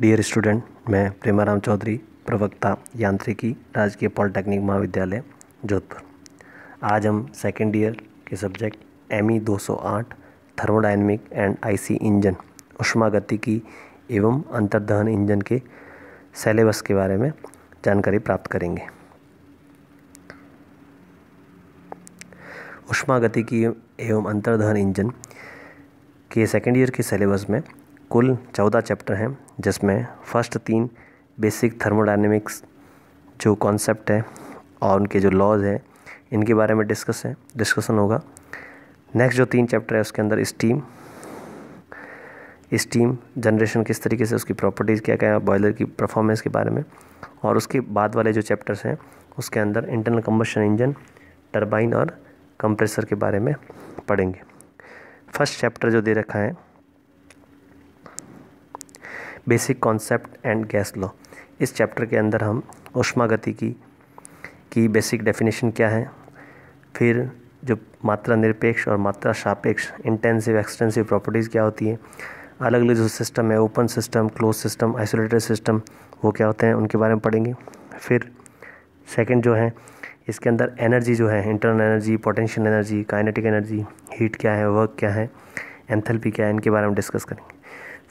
dear student मैं प्रेमाराम चौधरी प्रवक्ता यांत्रिकी राजकीय पॉलिटेक्निक महाविद्यालय जोधपुर आज हम सेकेंड ईयर के सब्जेक्ट एम ई दो सौ आठ thermodynamic and I C engine उष्मागतिकी एवं अंतर्दहन इंजन के सेलेबस के बारे में जानकारी प्राप्त करेंगे उष्मागतिकी एवं अंतर्दहन इंजन के सेकेंड ईयर के सिलेबस में कुल चौदह चैप्टर हैं जिसमें फर्स्ट तीन बेसिक थर्मोडाइनमिक्स जो कॉन्सेप्ट है और उनके जो लॉज हैं इनके बारे में डिस्कस है डिस्कशन होगा नेक्स्ट जो तीन चैप्टर है उसके अंदर स्टीम स्टीम जनरेशन किस तरीके से उसकी प्रॉपर्टीज़ क्या क्या है बॉयलर की परफॉर्मेंस के बारे में और उसके बाद वाले जो चैप्टर्स हैं उसके अंदर इंटरनल कम्बशन इंजन टर्बाइन और कंप्रेसर के बारे में पढ़ेंगे फर्स्ट चैप्टर जो दे रखा है basic concept and gas law इस चैप्टर के अंदर हम उष्मागतिकी की बेसिक डेफिनेशन क्या है फिर जो मात्रा निरपेक्ष और मात्रा सापेक्ष इंटेंसिव एक्सटेंसिव प्रॉपर्टीज़ क्या होती हैं अलग अलग जो सिस्टम है open system close system isolated system वो क्या होते हैं उनके बारे में पढ़ेंगे फिर सेकंड जो है इसके अंदर एनर्जी जो है internal energy potential energy kinetic energy heat क्या है वर्क क्या है एंथेल्पी क्या है इनके बारे में डिस्कस करेंगे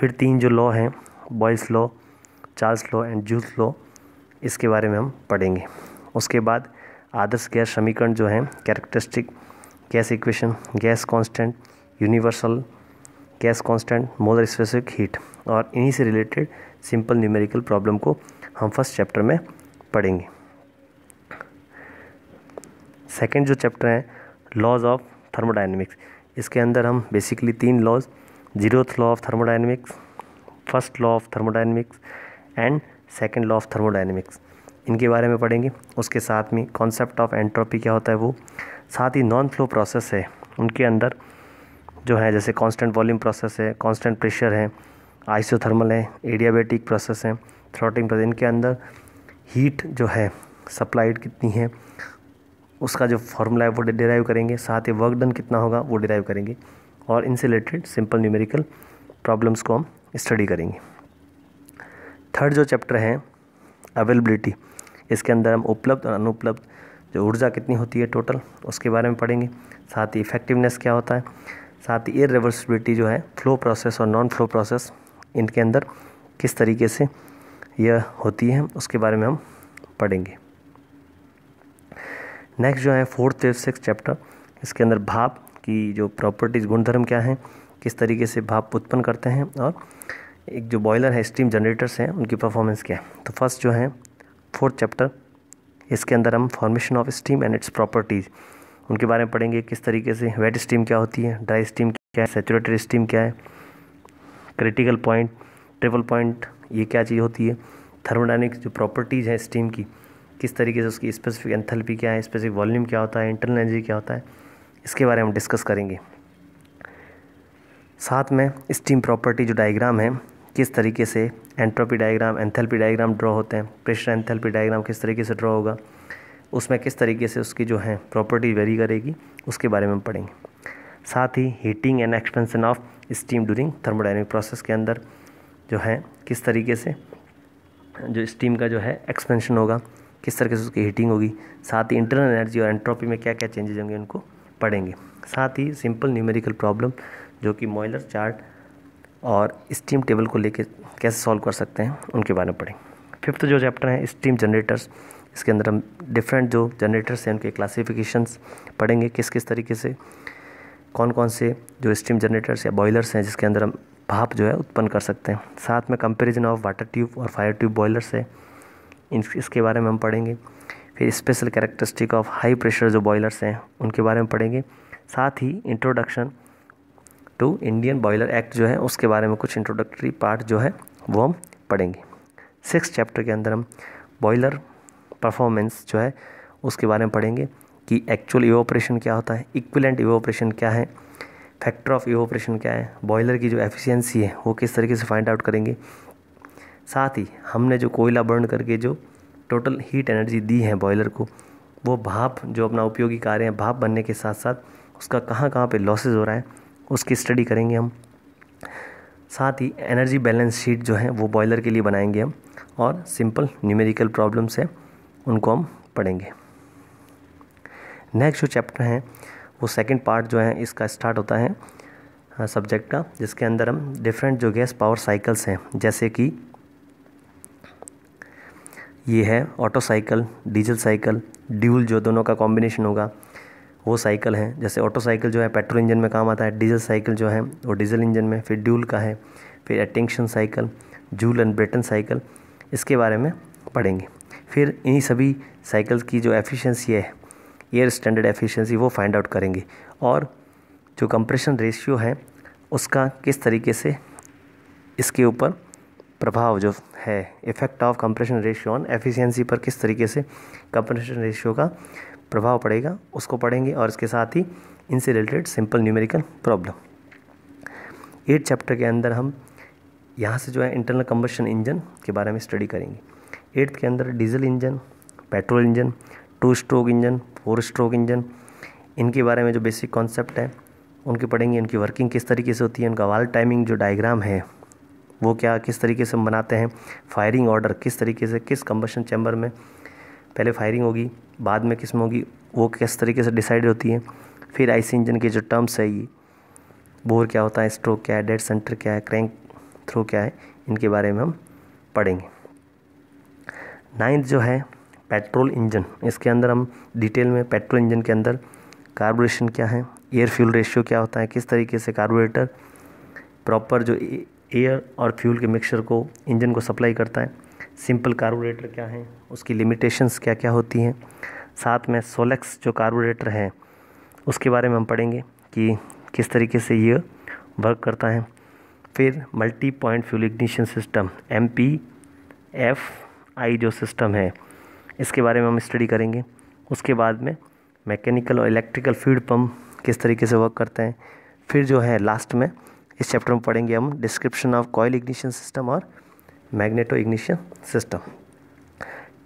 फिर तीन जो लॉ हैं Boyle's law Charles law and जूस लॉ इसके बारे में हम पढ़ेंगे उसके बाद आदर्श गैस समीकरण जो हैं characteristic gas equation gas constant universal gas constant molar specific heat और इन्हीं से रिलेटेड सिंपल न्यूमेरिकल प्रॉब्लम को हम फर्स्ट चैप्टर में पढ़ेंगे सेकंड जो चैप्टर हैं लॉज ऑफ थर्मोडाइनमिक्स इसके अंदर हम बेसिकली तीन laws zeroth law of thermodynamics first law of thermodynamics and second law of thermodynamics इनके बारे में पढ़ेंगे उसके साथ में कॉन्सेप्ट ऑफ एंट्रोपी क्या होता है वो साथ ही नॉन फ्लो प्रोसेस है उनके अंदर जो है जैसे कांस्टेंट वॉल्यूम प्रोसेस है कांस्टेंट प्रेशर है आइसोथर्मल है एडियाबेटिक प्रोसेस है थ्रोटिंग प्रोसेस इनके अंदर हीट जो है सप्लाइड कितनी है उसका जो फॉर्मूला है वो डिराइव करेंगे साथ ही वर्क डन कितना होगा वो डिराइव करेंगे और इनसे रिलेटेड सिंपल न्यूमेरिकल प्रॉब्लम्स को हम स्टडी करेंगे थर्ड जो चैप्टर है अवेलेबिलिटी इसके अंदर हम उपलब्ध और अनुपलब्ध जो ऊर्जा कितनी होती है टोटल उसके बारे में पढ़ेंगे साथ ही इफेक्टिवनेस क्या होता है साथ ही रिवर्सिबिलिटी जो है फ्लो प्रोसेस और नॉन फ्लो प्रोसेस इनके अंदर किस तरीके से यह होती है उसके बारे में हम पढ़ेंगे नेक्स्ट जो है फोर्थ फिफ्थ सिक्स चैप्टर इसके अंदर भाप की जो प्रॉपर्टीज़ गुणधर्म क्या हैं किस तरीके से भाप उत्पन्न करते हैं और एक जो बॉयलर है स्टीम जनरेटर्स हैं उनकी परफॉर्मेंस क्या है तो फर्स्ट जो है फोर्थ चैप्टर इसके अंदर हम formation of steam and its properties उनके बारे में पढ़ेंगे किस तरीके से वेट स्टीम क्या होती है ड्राई स्टीम क्या है सेचुरेटेड स्टीम क्या है क्रिटिकल पॉइंट ट्रिपल पॉइंट ये क्या चीज़ होती है थर्मोडाइनिक जो प्रॉपर्टीज़ हैं स्टीम की किस तरीके से उसकी स्पेसिफिक एंथैल्पी क्या है स्पेसिफिक वॉल्यूम क्या होता है इंटरनल एनर्जी क्या होता है इसके बारे में हम डिस्कस करेंगे साथ में स्टीम प्रॉपर्टी जो डायग्राम है किस तरीके से entropy diagram enthalpy diagram draw होते हैं प्रेशर एंथेल्पी डायग्राम किस तरीके से ड्रॉ होगा उसमें किस तरीके से उसकी जो है प्रॉपर्टी वेरी करेगी उसके बारे में पढ़ेंगे साथ ही heating and expansion of steam during thermodynamic process के अंदर जो है किस तरीके से जो स्टीम का जो है एक्सपेंशन होगा किस तरीके से उसकी हीटिंग होगी साथ ही इंटरनल एनर्जी और एंट्रोपी में क्या क्या चेंजेज होंगे उनको पढ़ेंगे साथ ही सिंपल न्यूमेरिकल प्रॉब्लम जो कि मॉयलर चार्ट और स्टीम टेबल को लेकर कैसे सॉल्व कर सकते हैं उनके बारे में पढ़ेंगे फिफ्थ जो चैप्टर है स्टीम जनरेटर्स इसके अंदर हम डिफरेंट जो जनरेटर्स हैं उनके क्लासिफिकेशंस पढ़ेंगे किस किस तरीके से कौन कौन से जो स्टीम जनरेटर्स या बॉयलर्स हैं जिसके अंदर हम भाप जो है उत्पन्न कर सकते हैं साथ में कंपेरिजन ऑफ वाटर ट्यूब और फायर ट्यूब बॉयलर्स है इन इसके बारे में हम पढ़ेंगे फिर special characteristic of high pressure जो बॉयलर्स हैं उनके बारे में पढ़ेंगे साथ ही introduction to Indian boiler act जो है उसके बारे में कुछ इंट्रोडक्टरी पार्ट जो है वो हम पढ़ेंगे सिक्स चैप्टर के अंदर हम बॉयलर परफॉर्मेंस जो है उसके बारे में पढ़ेंगे कि एक्चुअल इवोपरेशन क्या होता है इक्विलेंट इवोपरेशन क्या है फैक्टर ऑफ इवोपरेशन क्या है बॉयलर की जो एफिशिएंसी है वो किस तरीके से फाइंड आउट करेंगे साथ ही हमने जो कोयला बर्न करके जो टोटल हीट एनर्जी दी है बॉयलर को वो भाप जो अपना उपयोगी कार्य है भाप बनने के साथ साथ उसका कहाँ कहाँ पे लॉसेज हो रहा है उसकी स्टडी करेंगे हम साथ ही एनर्जी बैलेंस शीट जो है वो बॉयलर के लिए बनाएंगे हम और सिंपल न्यूमेरिकल प्रॉब्लम्स हैं उनको हम पढ़ेंगे नेक्स्ट जो चैप्टर हैं वो सेकंड पार्ट जो है इसका स्टार्ट होता है सब्जेक्ट का जिसके अंदर हम डिफरेंट जो गैस पावर साइकिल्स हैं जैसे कि ये है Otto cycle diesel cycle dual जो दोनों का कॉम्बिनेशन होगा वो साइकिल हैं जैसे ऑटो साइकिल जो है पेट्रोल इंजन में काम आता है डीजल साइकिल जो है वो डीजल इंजन में फिर ड्यूल का है फिर Atkinson cycle Joule and Brayton cycle इसके बारे में पढ़ेंगे फिर इन्हीं सभी साइकिल्स की जो एफिशिएंसी है एयर स्टैंडर्ड एफिशिएंसी वो फाइंड आउट करेंगे और जो कंप्रेशन रेशियो है उसका किस तरीके से इसके ऊपर प्रभाव जो है effect of compression ratio on efficiency पर किस तरीके से कंप्रेशन रेशियो का प्रभाव पड़ेगा उसको पढ़ेंगे और इसके साथ ही इनसे related simple numerical problem eight chapter के अंदर हम यहाँ से जो है इंटरनल कम्बशन इंजन के बारे में स्टडी करेंगे एट्थ के अंदर diesel engine petrol engine two stroke engine four stroke engine इनके बारे में जो बेसिक कॉन्सेप्ट है उनके पढ़ेंगे इनकी वर्किंग किस तरीके से होती है उनका वाल टाइमिंग जो डायग्राम है वो क्या किस तरीके से हम बनाते हैं फायरिंग ऑर्डर किस तरीके से किस कम्बशन चैम्बर में पहले फायरिंग होगी बाद में किस्म होगी वो किस तरीके से डिसाइड होती है फिर आईसी इंजन के जो टर्म्स है ये बोर क्या होता है स्ट्रोक क्या है डेड सेंटर क्या है क्रैंक थ्रो क्या है इनके बारे में हम पढ़ेंगे नाइन्थ जो है पेट्रोल इंजन इसके अंदर हम डिटेल में पेट्रोल इंजन के अंदर कार्बोरेशन क्या है एयर फ्यूल रेशियो क्या होता है किस तरीके से कार्बोरेटर प्रॉपर जो एयर और फ्यूल के मिक्सचर को इंजन को सप्लाई करता है सिंपल कार्बोरेटर क्या हैं उसकी लिमिटेशंस क्या क्या होती हैं साथ में सोलेक्स जो कार्बोरेटर है उसके बारे में हम पढ़ेंगे कि किस तरीके से ये वर्क करता है फिर multi point fuel ignition system M P F I जो सिस्टम है इसके बारे में हम स्टडी करेंगे उसके बाद में मैकेनिकल और इलेक्ट्रिकल फीड पम्प किस तरीके से वर्क करते हैं फिर जो है लास्ट में इस चैप्टर में पढ़ेंगे हम description of coil ignition system और मैग्नेटो इग्निशन सिस्टम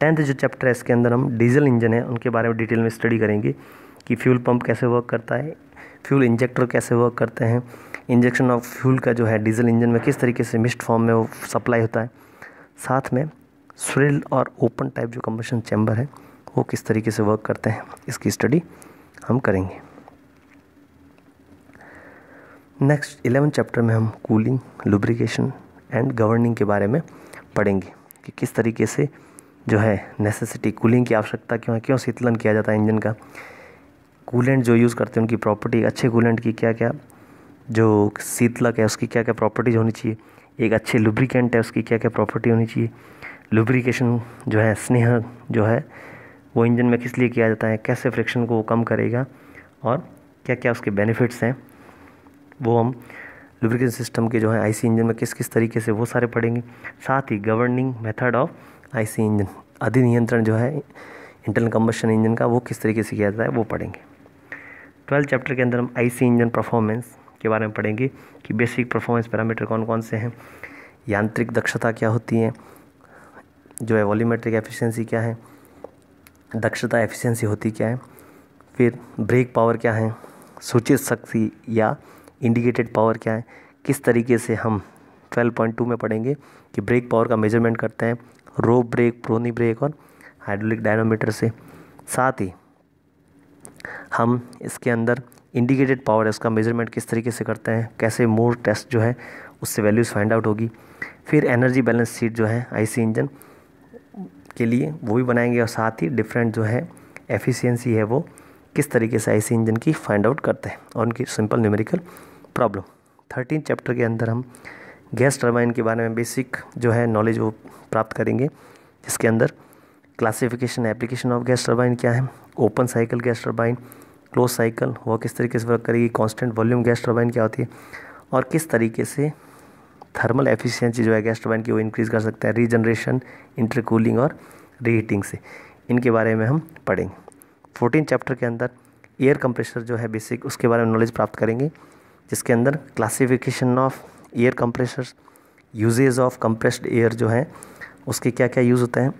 टेंथ जो चैप्टर है इसके अंदर हम डीजल इंजन है उनके बारे में डिटेल में स्टडी करेंगे कि फ्यूल पंप कैसे वर्क करता है फ्यूल इंजेक्टर कैसे वर्क करते हैं इंजेक्शन ऑफ फ्यूल का जो है डीजल इंजन में किस तरीके से मिस्ड फॉर्म में वो सप्लाई होता है साथ में स्विल और ओपन टाइप जो कंबशन चैम्बर है वो किस तरीके से वर्क करते हैं इसकी स्टडी हम करेंगे नेक्स्ट इलेवन चैप्टर में हम कूलिंग लुब्रिकेशन एंड गवर्निंग के बारे में पढ़ेंगे कि किस तरीके से जो है नेसेसिटी कूलिंग की आवश्यकता क्यों है क्यों शीतलन किया जाता है इंजन का कूलेंट जो यूज़ करते हैं उनकी प्रॉपर्टी अच्छे कूलेंट की क्या क्या जो शीतलक है उसकी क्या क्या प्रॉपर्टीज होनी चाहिए एक अच्छे लुब्रिकेंट है उसकी क्या क्या प्रॉपर्टी होनी चाहिए लुब्रिकेशन जो है स्नेह जो है वो इंजन में किस लिए किया जाता है कैसे फ्रिक्शन को कम करेगा और क्या क्या उसके बेनिफिट्स हैं वो हम लुब्रिकेशन सिस्टम के जो है आईसी इंजन में किस किस तरीके से वो सारे पढ़ेंगे साथ ही governing method of IC engine अधिनियंत्रण जो है इंटरनल कम्बशन इंजन का वो किस तरीके से किया जाता है वो पढ़ेंगे ट्वेल्थ चैप्टर के अंदर हम आईसी इंजन परफॉर्मेंस के बारे में पढ़ेंगे कि बेसिक परफॉर्मेंस पैरामीटर कौन कौन से हैं यांत्रिक दक्षता क्या होती है जो है वॉलीमेट्रिक एफिशिएंसी क्या है दक्षता एफिशिएंसी होती क्या है फिर ब्रेक पावर क्या है सूचित शक्ति या इंडिकेटेड पावर क्या है किस तरीके से हम 12.2 में पढ़ेंगे कि ब्रेक पावर का मेजरमेंट करते हैं रो ब्रेक प्रोनी ब्रेक और हाइड्रोलिक डायनोमीटर से साथ ही हम इसके अंदर इंडिकेटेड पावर है उसका मेजरमेंट किस तरीके से करते हैं कैसे मोर टेस्ट जो है उससे वैल्यूज़ फाइंड आउट होगी फिर एनर्जी बैलेंस शीट जो है आईसी इंजन के लिए वो भी बनाएंगे और साथ ही डिफरेंट जो है एफिशिएंसी है वो किस तरीके से आईसी इंजन की फाइंड आउट करते हैं और उनकी simple numerical problem thirteen chapter के अंदर हम गैस टर्बाइन के बारे में बेसिक जो है नॉलेज वो प्राप्त करेंगे जिसके अंदर classification application of gas turbine क्या है open cycle gas turbine close cycle वह किस तरीके से वर्क करेगी कांस्टेंट वॉल्यूम गैस टर्बाइन क्या होती है और किस तरीके से थर्मल एफिशिएंसी जो है गैस टर्बाइन की वो इंक्रीज़ कर सकते हैं रीजनरेशन इंटरकूलिंग और रीहीटिंग से इनके बारे में हम पढ़ेंगे फोर्टीन चैप्टर के अंदर एयर कंप्रेसर जो है बेसिक उसके बारे में नॉलेज प्राप्त करेंगे जिसके अंदर classification of air compressor uses of compressed air जो है उसके क्या क्या यूज़ होते हैं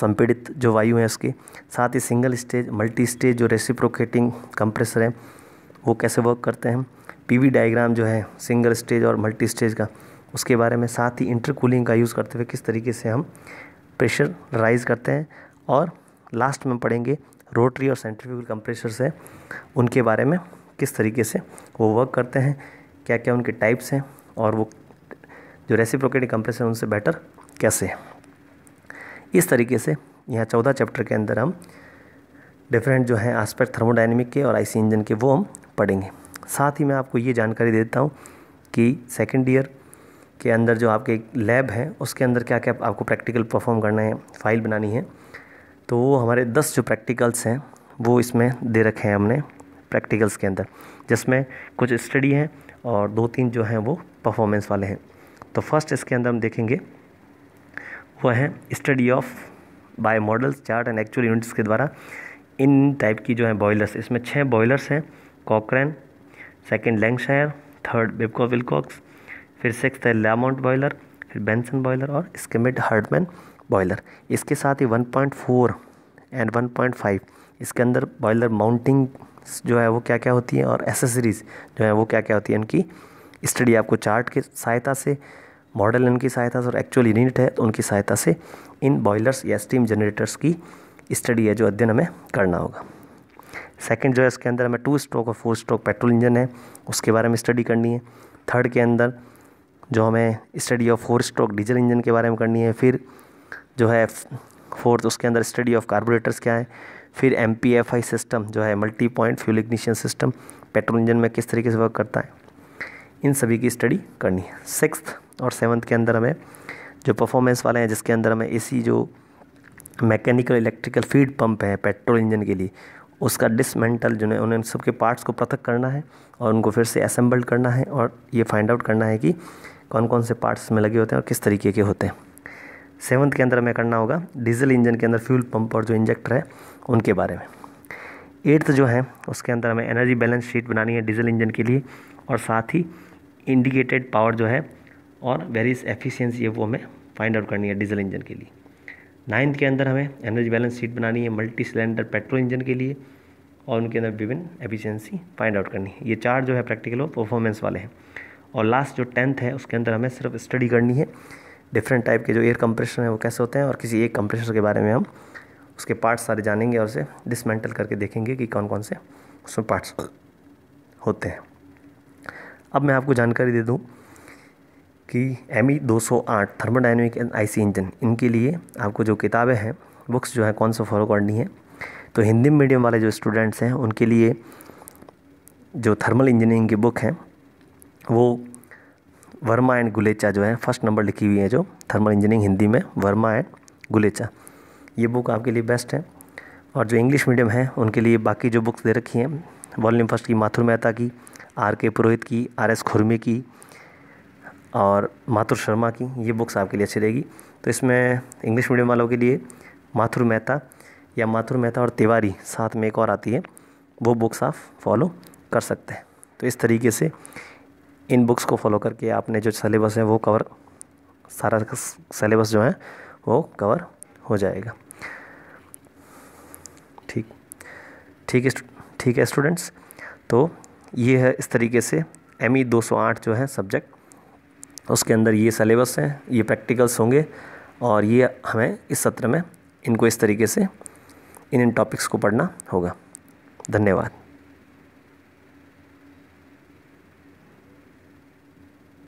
संपीड़ित जो वायु है उसके साथ ही सिंगल स्टेज मल्टी स्टेज जो रेसिप्रोकेटिंग कंप्रेसर है वो कैसे वर्क करते हैं पीवी डायग्राम जो है सिंगल स्टेज और मल्टी स्टेज का उसके बारे में साथ ही इंटरकूलिंग का यूज़ करते हुए किस तरीके से हम प्रेशर राइज करते हैं और लास्ट में पढ़ेंगे रोटरी और सेंट्रीफ्यूगल कंप्रेसर से उनके बारे में किस तरीके से वो वर्क करते हैं क्या क्या उनके टाइप्स हैं और वो जो रेसिप्रोकेटिंग कंप्रेसर उनसे बेटर कैसे है इस तरीके से यहाँ चौदह चैप्टर के अंदर हम डिफरेंट जो हैं आस्पेक्ट थर्मोडाइनमिक के और आईसी इंजन के वो हम पढ़ेंगे साथ ही मैं आपको ये जानकारी देता हूँ कि सेकेंड ईयर के अंदर जो आपके लैब है उसके अंदर क्या क्या आपको प्रैक्टिकल परफॉर्म करना है फाइल बनानी है तो वो हमारे दस जो प्रैक्टिकल्स हैं वो इसमें दे रखे हैं हमने प्रैक्टिकल्स के अंदर जिसमें कुछ स्टडी हैं और दो तीन जो हैं वो परफॉर्मेंस वाले हैं तो फर्स्ट इसके अंदर हम देखेंगे वह है study of by models chart and actual units के द्वारा इन टाइप की जो है बॉयलर्स इसमें छः बॉयलर्स हैं Cochran second Lancashire third Babcock Wilcox फिर सिक्स है लामोंट बॉयलर फिर बेंसन बॉयलर और स्किमिड हार्डमैन बॉयलर इसके साथ ही 1.4 एंड 1.5 इसके अंदर बॉयलर माउंटिंग जो है वो क्या क्या होती हैं और एसेसरीज़ जो है वो क्या क्या होती है इनकी स्टडी आपको चार्ट की सहायता से मॉडल इनकी सहायता से और एक्चुअल यूनिट है तो उनकी सहायता से इन बॉयलर्स या स्टीम जनरेटर्स की स्टडी है जो अध्ययन हमें करना होगा सेकेंड जो है इसके अंदर हमें टू स्ट्रोक और फोर स्ट्रोक पेट्रोल इंजन है उसके बारे में स्टडी करनी है थर्ड के अंदर जो हमें study of four stroke diesel engine के बारे में करनी है फिर जो है फोर्थ उसके अंदर स्टडी ऑफ कार्बोरेटर्स क्या है फिर एम सिस्टम जो है multi point fuel ignition system petrol engine में किस तरीके से वर्क करता है इन सभी की स्टडी करनी है सिक्स और सेवन्थ के अंदर हमें जो परफॉर्मेंस वाले हैं जिसके अंदर हमें एसी जो मैकेनिकल इलेक्ट्रिकल फीड पंप है पेट्रोल इंजन के लिए उसका डिसमेंटल जो है उन्हें सबके पार्ट्स को पृथक करना है और उनको फिर से असम्बल करना है और ये फाइंड आउट करना है कि कौन कौन से पार्ट्स में लगे होते हैं और किस तरीके के होते हैं सेवन्थ के अंदर हमें करना होगा डीजल इंजन के अंदर फ्यूल पंप और जो इंजेक्टर है उनके बारे में एट्थ जो है उसके अंदर हमें एनर्जी बैलेंस शीट बनानी है डीजल इंजन के लिए और साथ ही इंडिकेटेड पावर जो है और वेरियस एफिशिएंसी है वो हमें फाइंड आउट करनी है डीजल इंजन के लिए नाइन्थ के अंदर हमें एनर्जी बैलेंस शीट बनानी है मल्टी सिलेंडर पेट्रोल इंजन के लिए और उनके अंदर विभिन्न एफिशिएंसी फाइंड आउट करनी है ये चार जो है प्रैक्टिकल और परफॉर्मेंस वाले हैं और लास्ट जो टेंथ है उसके अंदर हमें सिर्फ स्टडी करनी है डिफरेंट टाइप के जो एयर कंप्रेशर हैं वो कैसे होते हैं और किसी एक कंप्रेशर के बारे में हम उसके पार्ट्स सारे जानेंगे और उसे डिसमेंटल करके देखेंगे कि कौन कौन से उसमें पार्ट्स होते हैं अब मैं आपको जानकारी दे दूँ कि एम ई e दो सौ आठ thermodynamic and I C engine इनके लिए आपको जो किताबें हैं बुक्स जो हैं कौन से फॉलो करनी है तो हिंदी मीडियम वाले जो स्टूडेंट्स हैं उनके लिए जो थर्मल इंजीनियरिंग की बुक हैं वो वर्मा एंड गुलेचा जो है फर्स्ट नंबर लिखी हुई है जो थर्मल इंजीनियरिंग हिंदी में वर्मा एंड गुलेचा ये बुक आपके लिए बेस्ट है और जो इंग्लिश मीडियम है उनके लिए बाकी जो बुक्स दे रखी हैं वॉल्यूम फर्स्ट की माथुर मेहता की आर के पुरोहित की आर एस खुरमे की और माथुर शर्मा की ये बुक्स आपके लिए अच्छी रहेगी तो इसमें इंग्लिश मीडियम वालों के लिए माथुर मेहता या माथुर मेहता और तिवारी साथ में एक और आती है वो बुक्स आप फॉलो कर सकते हैं तो इस तरीके से इन बुक्स को फॉलो करके आपने जो सलेबस है वो कवर सारा सलेबस जो है वो कवर हो जाएगा ठीक है ठीक है स्टूडेंट्स तो ये है इस तरीके से एम ई e दो सौ आठ जो है सब्जेक्ट उसके अंदर ये सलेबस हैं ये प्रैक्टिकल्स होंगे और ये हमें इस सत्र में इनको इस तरीके से इन इन टॉपिक्स को पढ़ना होगा धन्यवाद